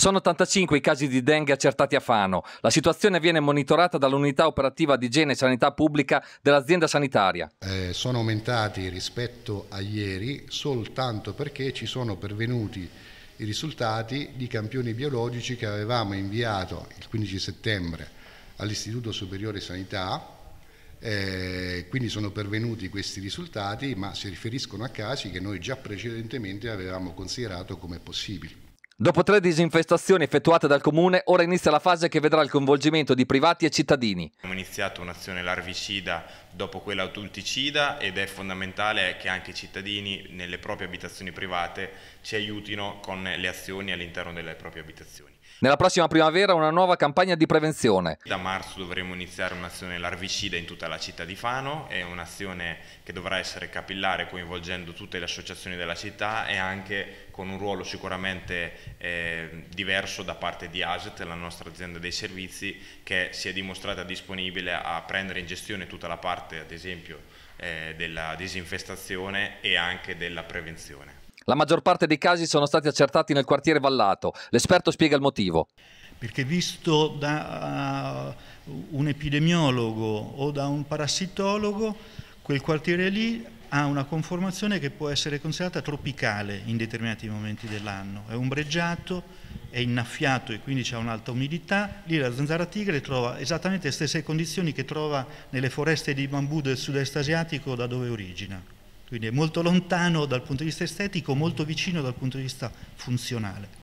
Sono 85 i casi di dengue accertati a Fano. La situazione viene monitorata dall'unità operativa di igiene e sanità pubblica dell'azienda sanitaria. Eh, sono aumentati rispetto a ieri soltanto perché ci sono pervenuti i risultati di campioni biologici che avevamo inviato il 15 settembre all'Istituto Superiore Sanità eh, quindi sono pervenuti questi risultati, ma si riferiscono a casi che noi già precedentemente avevamo considerato come possibili. Dopo tre disinfestazioni effettuate dal comune, ora inizia la fase che vedrà il coinvolgimento di privati e cittadini. Abbiamo iniziato un'azione larvicida dopo quella adulticida ed è fondamentale che anche i cittadini nelle proprie abitazioni private ci aiutino con le azioni all'interno delle proprie abitazioni. Nella prossima primavera una nuova campagna di prevenzione. Da marzo dovremo iniziare un'azione larvicida in tutta la città di Fano, è un'azione che dovrà essere capillare coinvolgendo tutte le associazioni della città e anche con un ruolo sicuramente eh, diverso da parte di Aset, la nostra azienda dei servizi, che si è dimostrata disponibile a prendere in gestione tutta la parte, ad esempio, eh, della disinfestazione e anche della prevenzione. La maggior parte dei casi sono stati accertati nel quartiere Vallato. L'esperto spiega il motivo. Perché visto da uh, un epidemiologo o da un parassitologo, quel quartiere lì ha una conformazione che può essere considerata tropicale in determinati momenti dell'anno. È ombreggiato, è innaffiato e quindi c'è un'alta umidità. Lì la zanzara tigre trova esattamente le stesse condizioni che trova nelle foreste di bambù del sud-est asiatico da dove origina. Quindi è molto lontano dal punto di vista estetico, molto vicino dal punto di vista funzionale.